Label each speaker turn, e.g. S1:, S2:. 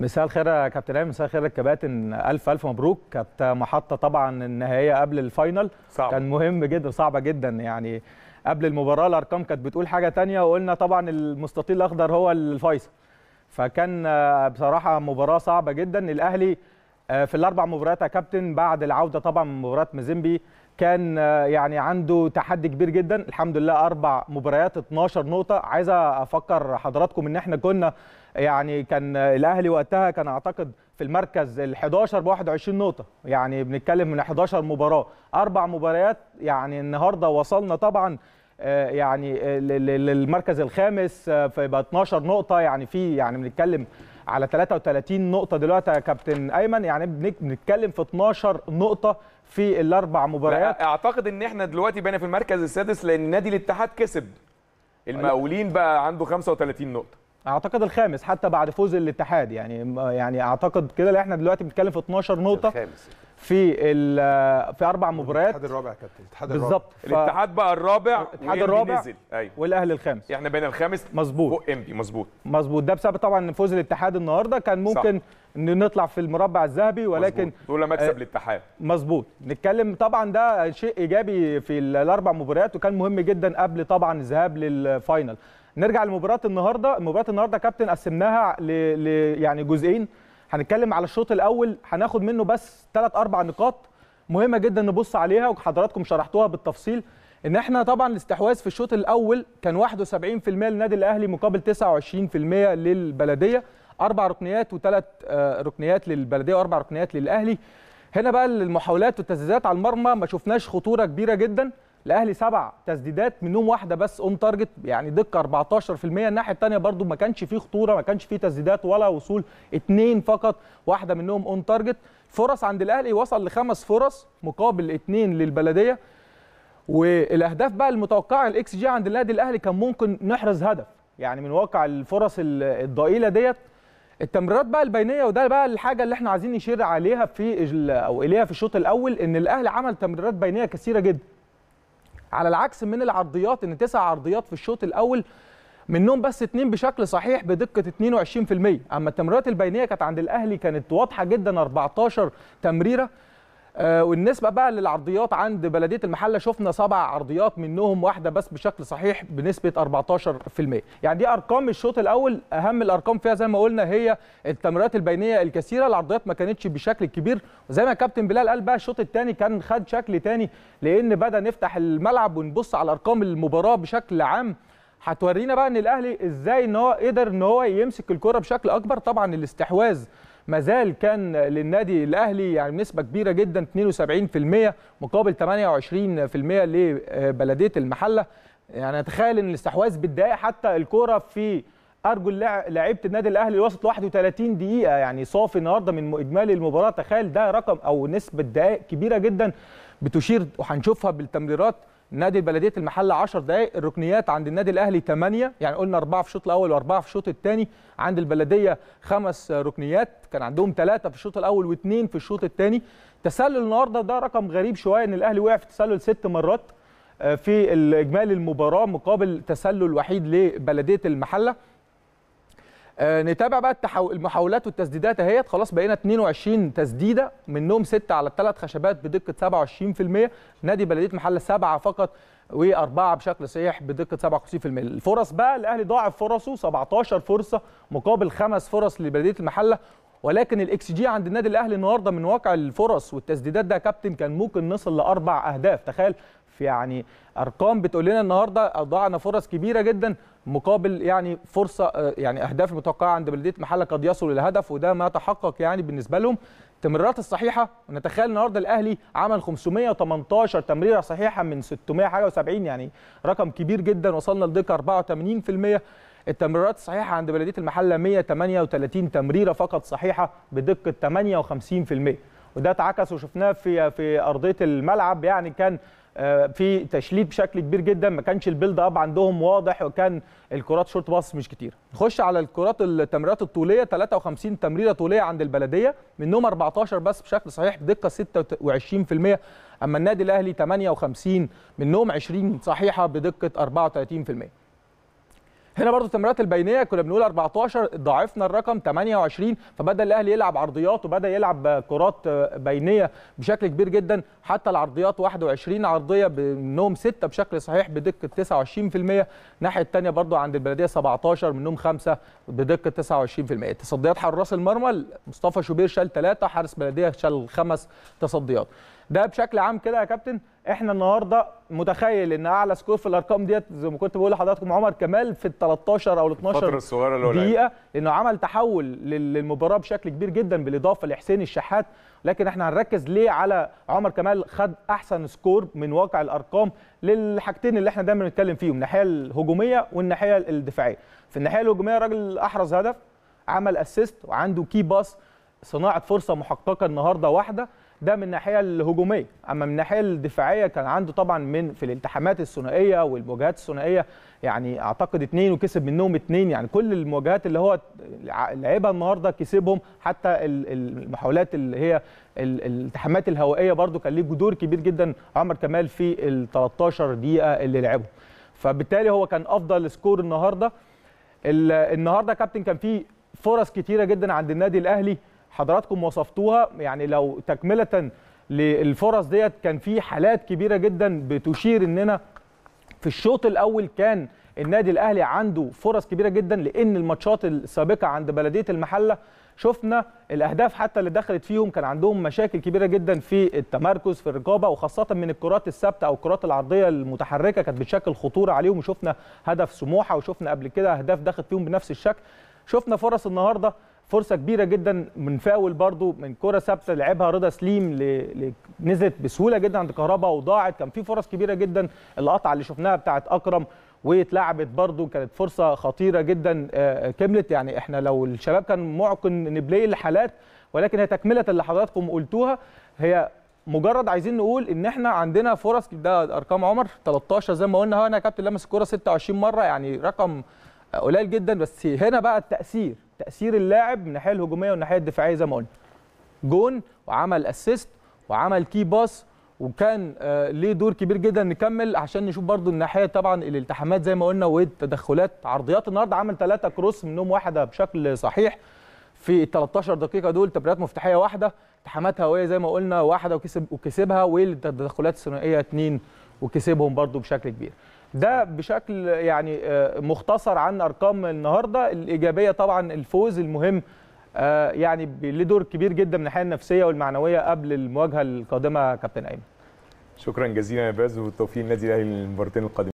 S1: مساء الخير يا كابتن ايمن مساء الخير للكباتن الف الف مبروك كانت محطه طبعا النهائيه قبل الفاينل صعب. كان مهم جدا صعبه جدا يعني قبل المباراه الارقام كانت بتقول حاجه تانية وقلنا طبعا المستطيل الاخضر هو الفيصل فكان بصراحه مباراه صعبه جدا الاهلي آه، في الاربع مباريات يا كابتن بعد العوده طبعا من مباراه مازيمبي كان آه، يعني عنده تحدي كبير جدا الحمد لله اربع مباريات 12 نقطه عايز افكر حضراتكم ان احنا كنا يعني كان الاهلي وقتها كان اعتقد في المركز ال11 ب 21 نقطه يعني بنتكلم من 11 مباراه اربع مباريات يعني النهارده وصلنا طبعا آه، يعني للمركز الخامس آه، فيبقى 12 نقطه يعني في يعني بنتكلم على 33 نقطه دلوقتي يا كابتن ايمن يعني بنتكلم في 12 نقطه في الاربع مباريات اعتقد ان احنا دلوقتي بقينا في المركز السادس لان نادي الاتحاد كسب المقاولين بقى عنده 35 نقطه اعتقد الخامس حتى بعد فوز الاتحاد يعني يعني اعتقد كده احنا دلوقتي بنتكلم في 12 نقطه الخامس. في في اربع مباريات الاتحاد الرابع يا كابتن الاتحاد الرابع بالظبط ف... الاتحاد بقى الرابع الاتحاد الرابع نزل ايوه والاهلي الخامس احنا بين الخامس مظبوط فوق انبي مظبوط مظبوط ده بسبب طبعا فوز الاتحاد النهارده كان ممكن صح. نطلع في المربع الذهبي ولكن دول مكسب للاتحاد آه، مظبوط نتكلم طبعا ده شيء ايجابي في الاربع مباريات وكان مهم جدا قبل طبعا الذهاب للفاينل نرجع لمباراه النهارده مباراه النهارده كابتن قسمناها ل... ل... يعني جزئين هنتكلم على الشوط الاول هناخد منه بس ثلاث اربع نقاط مهمه جدا نبص عليها وحضراتكم شرحتوها بالتفصيل ان احنا طبعا الاستحواذ في الشوط الاول كان 71% للنادي الاهلي مقابل 29% للبلديه اربع ركنيات وثلاث آه، ركنيات للبلديه واربع ركنيات للاهلي هنا بقى المحاولات والتسديدات على المرمى ما شفناش خطوره كبيره جدا الاهلي سبع تسديدات منهم واحده بس اون تارجت يعني دقه 14% الناحيه الثانيه برده ما كانش فيه خطوره ما كانش فيه تسديدات ولا وصول اثنين فقط واحده منهم اون تارجت فرص عند الاهلي وصل لخمس فرص مقابل اثنين للبلديه والاهداف بقى المتوقعه الاكس جي عند النادي الاهلي كان ممكن نحرز هدف يعني من واقع الفرص الضئيله ديت التمريرات بقى البينيه وده بقى الحاجه اللي احنا عايزين نشير عليها في او اليها في الشوط الاول ان الاهلي عمل تمريرات بينيه كثيره جدا على العكس من العرضيات ان تسع عرضيات في الشوط الاول منهم بس اثنين بشكل صحيح بدقه 22% اما التمريرات البينيه كانت عند الاهلي كانت واضحه جدا 14 تمريره آه، والنسبه بقى للعرضيات عند بلديه المحله شفنا سبع عرضيات منهم واحده بس بشكل صحيح بنسبه 14% يعني دي ارقام الشوط الاول اهم الارقام فيها زي ما قلنا هي التمريرات البينيه الكثيره العرضيات ما كانتش بشكل كبير وزي ما كابتن بلال قال بقى الشوط الثاني كان خد شكل ثاني لان بدا نفتح الملعب ونبص على ارقام المباراه بشكل عام هتورينا بقى ان الاهلي ازاي ان هو قدر ان هو يمسك الكره بشكل اكبر طبعا الاستحواذ ما زال كان للنادي الاهلي يعني نسبه كبيره جدا 72% مقابل 28% لبلديه المحله يعني اتخيل ان الاستحواذ بالدقائق حتى الكوره في ارجل لعيبه النادي الاهلي الوسط 31 دقيقه يعني صافي النهارده من اجمالي المباراه تخيل ده رقم او نسبه دقائق كبيره جدا بتشير وهنشوفها بالتمريرات نادي بلديه المحله 10 دقائق الركنيات عند النادي الاهلي 8 يعني قلنا اربعه في الشوط الاول واربعه في الشوط الثاني عند البلديه خمس ركنيات كان عندهم ثلاثه في الشوط الاول واثنين في الشوط الثاني تسلل النهارده ده رقم غريب شويه ان الاهلي وقع في تسلل ست مرات آه، في اجمالي المباراه مقابل تسلل وحيد لبلديه المحله آه، نتابع بقى التحو... المحاولات والتسديدات اهيت خلاص بقينا 22 تسديده منهم 6 على الثلاث خشبات بدقه 27% نادي بلديه محله 7 فقط واربعه بشكل صحيح بدقه 57% الفرص بقى الاهلي ضاعف فرصه 17 فرصه مقابل خمس فرص لبلديه المحله ولكن الاكس جي عند النادي الاهلي النهارده من واقع الفرص والتسديدات ده يا كابتن كان ممكن نصل لاربع اهداف تخيل يعني ارقام بتقول لنا النهارده اضاعنا فرص كبيره جدا مقابل يعني فرصه آه، يعني اهداف متوقعه عند بلديه محله قد يصل الى هدف وده ما تحقق يعني بالنسبه لهم التمريرات الصحيحه نتخيل النهارده الاهلي عمل 518 تمريره صحيحه من 670 يعني رقم كبير جدا وصلنا لدقه 84% التمريرات الصحيحه عند بلديه المحله 138 تمريره فقط صحيحه بدقه 58% وده اتعكس وشفناه في في ارضيه الملعب يعني كان آه، في تشليت بشكل كبير جدا ما كانش البيلد اب عندهم واضح وكان الكرات شورت باص مش كتير نخش على الكرات التمريرات الطوليه 53 تمريره طوليه عند البلديه منهم 14 بس بشكل صحيح بدقه 26% اما النادي الاهلي 58 منهم 20 صحيحه بدقه 34% هنا برضو التمريرات البينيه كنا بنقول 14 ضاعفنا الرقم 28 فبدا الاهلي يلعب عرضيات وبدا يلعب كرات آه، بينيه بشكل كبير جدا حتى العرضيات 21 عرضيه منهم 6 بشكل صحيح بدقه 29% الناحيه الثانيه برضو عند البلديه 17 منهم 5 بدقه 29% تصديات حراس المرمى مصطفى شوبير شال 3 حارس بلديه شال 5 تصديات ده بشكل عام كده يا كابتن احنا النهارده متخيل ان اعلى سكور في الارقام ديت زي ما كنت بقول لحضراتكم عمر كمال في ال 13 او ال 12 دقيقه لانه عمل تحول للمباراه بشكل كبير جدا بالاضافه لحسين الشحات لكن احنا هنركز ليه على عمر كمال خد احسن سكور من واقع الارقام للحاجتين اللي احنا دايما بنتكلم فيهم الناحيه الهجوميه والناحيه الدفاعيه في الناحيه الهجوميه راجل احرز هدف عمل اسيست وعنده كي باس صناعه فرصه محققه النهارده واحده ده من الناحيه الهجوميه اما من الناحيه الدفاعيه كان عنده طبعا من في الالتحامات الثنائيه والمواجهات الثنائيه يعني اعتقد اثنين وكسب منهم اثنين يعني كل المواجهات اللي هو لعبها النهارده كسبهم حتى المحاولات اللي هي الالتحامات الهوائيه برده كان ليه جذور كبير جدا عمر كمال في ال 13 دقيقه اللي لعبهم فبالتالي هو كان افضل سكور النهارده النهارده كابتن كان في فرص كتيره جدا عند النادي الاهلي حضراتكم وصفتوها يعني لو تكمله للفرص ديت كان في حالات كبيره جدا بتشير اننا في الشوط الاول كان النادي الاهلي عنده فرص كبيره جدا لان الماتشات السابقه عند بلديه المحله شفنا الاهداف حتى اللي دخلت فيهم كان عندهم مشاكل كبيره جدا في التمركز في الرقابه وخاصه من الكرات الثابته او الكرات العرضيه المتحركه كانت بتشكل خطوره عليهم وشفنا هدف سموحه وشفنا قبل كده اهداف دخلت فيهم بنفس الشكل شفنا فرص النهارده فرصه كبيره جدا من فاول برضو من كره ثابته لعبها رضا سليم ل... نزلت بسهوله جدا عند كهربا وضاعت كان في فرص كبيره جدا القطعه اللي شفناها بتاعه اكرم واتلعبت برضو كانت فرصه خطيره جدا آه، آه، كملت يعني احنا لو الشباب كان معقن نبلاي الحالات ولكن هي تكمله اللي حضراتكم قلتوها هي مجرد عايزين نقول ان احنا عندنا فرص ده ارقام عمر 13 زي ما قلنا هنا كابتن لمس الكوره 26 مره يعني رقم قليل جدا بس هنا بقى التاثير تاثير اللاعب من الناحيه الهجوميه والناحيه الدفاعيه زي ما قلنا جون وعمل اسيست وعمل كي باس وكان آه، ليه دور كبير جدا نكمل عشان نشوف برضو الناحيه طبعا الالتحامات زي ما قلنا والتدخلات عرضيات النهارده عمل ثلاثه كروس منهم واحده بشكل صحيح في ال 13 دقيقه دول تمريرات مفتاحيه واحده التحامات هوائيه زي ما قلنا واحده وكسب وكسبها والتدخلات الثنائيه اثنين وكسبهم برضو بشكل كبير ده بشكل يعني آه، مختصر عن ارقام النهارده الايجابيه طبعا الفوز المهم آه، يعني له دور كبير جدا من الناحيه النفسيه والمعنويه قبل المواجهه القادمه كابتن ايمن شكرا جزيلا يا باز والتوفيق للنادي الاهلي للمباراتين القادمه